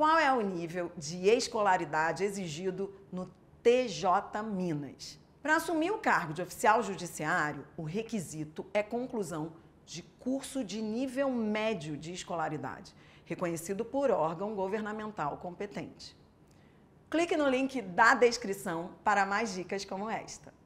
Qual é o nível de escolaridade exigido no TJ Minas? Para assumir o cargo de oficial judiciário, o requisito é conclusão de curso de nível médio de escolaridade, reconhecido por órgão governamental competente. Clique no link da descrição para mais dicas como esta.